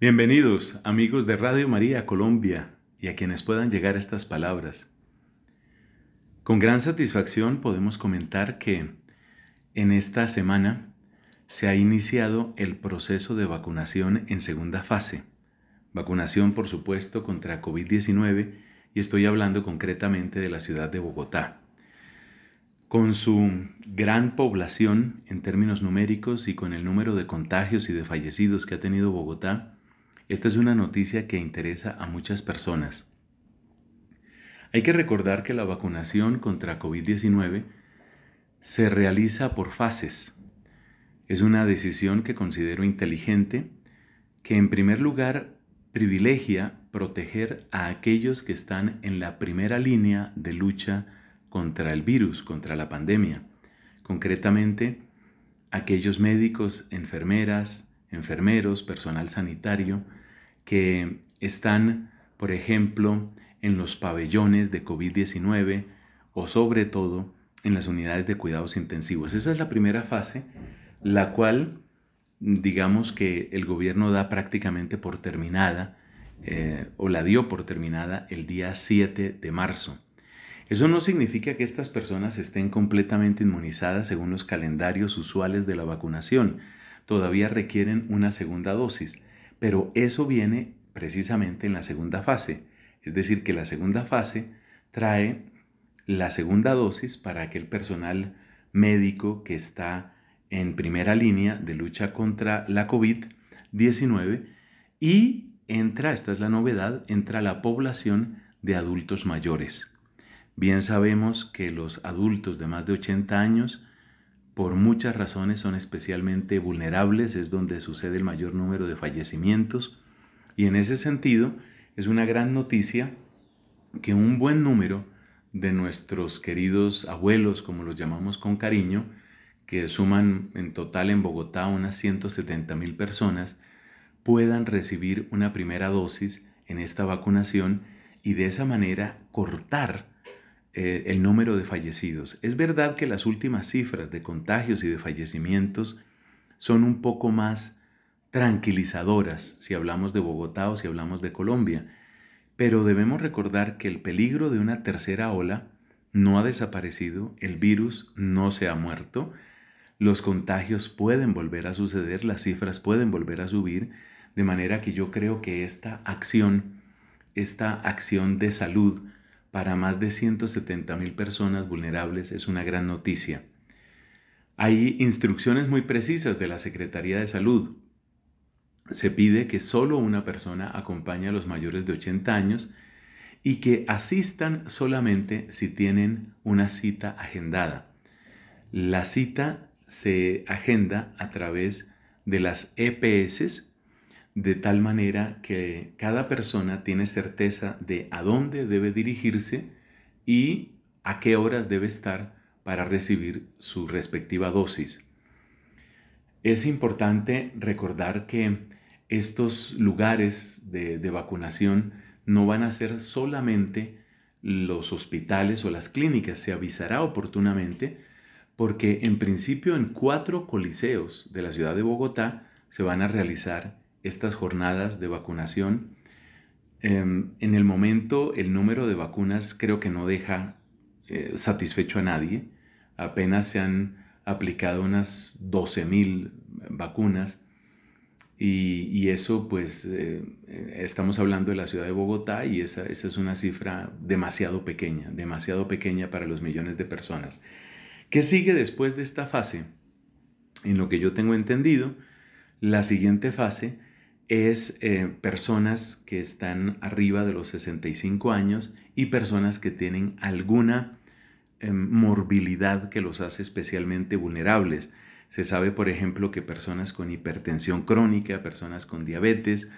Bienvenidos amigos de Radio María Colombia y a quienes puedan llegar estas palabras. Con gran satisfacción podemos comentar que en esta semana se ha iniciado el proceso de vacunación en segunda fase. Vacunación, por supuesto, contra COVID-19 y estoy hablando concretamente de la ciudad de Bogotá. Con su gran población en términos numéricos y con el número de contagios y de fallecidos que ha tenido Bogotá, esta es una noticia que interesa a muchas personas. Hay que recordar que la vacunación contra COVID-19 se realiza por fases. Es una decisión que considero inteligente, que en primer lugar privilegia proteger a aquellos que están en la primera línea de lucha contra el virus, contra la pandemia. Concretamente, aquellos médicos, enfermeras, enfermeros, personal sanitario, que están, por ejemplo, en los pabellones de COVID-19 o sobre todo en las unidades de cuidados intensivos. Esa es la primera fase, la cual digamos que el gobierno da prácticamente por terminada eh, o la dio por terminada el día 7 de marzo. Eso no significa que estas personas estén completamente inmunizadas según los calendarios usuales de la vacunación. Todavía requieren una segunda dosis. Pero eso viene precisamente en la segunda fase. Es decir, que la segunda fase trae la segunda dosis para aquel personal médico que está en primera línea de lucha contra la COVID-19 y entra, esta es la novedad, entra la población de adultos mayores. Bien sabemos que los adultos de más de 80 años por muchas razones son especialmente vulnerables, es donde sucede el mayor número de fallecimientos y en ese sentido es una gran noticia que un buen número de nuestros queridos abuelos, como los llamamos con cariño, que suman en total en Bogotá unas 170 mil personas, puedan recibir una primera dosis en esta vacunación y de esa manera cortar eh, el número de fallecidos. Es verdad que las últimas cifras de contagios y de fallecimientos son un poco más tranquilizadoras si hablamos de Bogotá o si hablamos de Colombia, pero debemos recordar que el peligro de una tercera ola no ha desaparecido, el virus no se ha muerto, los contagios pueden volver a suceder, las cifras pueden volver a subir, de manera que yo creo que esta acción, esta acción de salud, para más de 170 mil personas vulnerables es una gran noticia. Hay instrucciones muy precisas de la Secretaría de Salud. Se pide que solo una persona acompañe a los mayores de 80 años y que asistan solamente si tienen una cita agendada. La cita se agenda a través de las EPS, de tal manera que cada persona tiene certeza de a dónde debe dirigirse y a qué horas debe estar para recibir su respectiva dosis. Es importante recordar que estos lugares de, vacunación no van a ser solamente los hospitales o las clínicas, se avisará oportunamente porque en principio en cuatro coliseos de la ciudad de Bogotá se van a realizar estas jornadas de vacunación. Em, en el momento el número de vacunas creo que no deja eh, satisfecho a nadie. Apenas se han aplicado unas 12.000 vacunas y, eso pues eh, estamos hablando de la ciudad de Bogotá y esa, esa es una cifra demasiado pequeña, demasiado pequeña para los millones de personas. ¿Qué sigue después de esta fase? En lo que yo tengo entendido, la siguiente fase es eh, personas que están arriba de los 65 años y personas que tienen alguna eh, morbilidad que los hace especialmente vulnerables. Se sabe, por ejemplo, que personas con hipertensión crónica, personas con diabetes,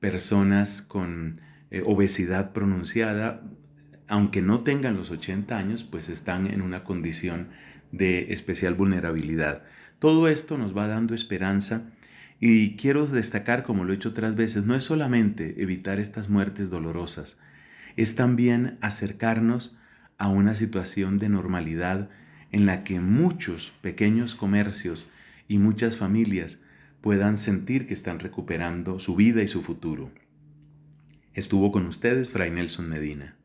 personas con eh, obesidad pronunciada, aunque no tengan los 80 años, pues están en una condición de especial vulnerabilidad. Todo esto nos va dando esperanza y quiero destacar, como lo he hecho otras veces, no es solamente evitar estas muertes dolorosas, es también acercarnos a una situación de normalidad en la que muchos pequeños comercios y muchas familias puedan sentir que están recuperando su vida y su futuro. Estuvo con ustedes Fray Nelson Medina.